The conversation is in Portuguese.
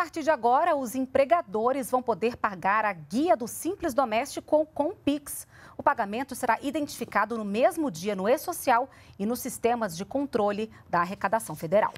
partir de agora, os empregadores vão poder pagar a guia do Simples Doméstico com Pix. O pagamento será identificado no mesmo dia no e-social e nos sistemas de controle da arrecadação federal.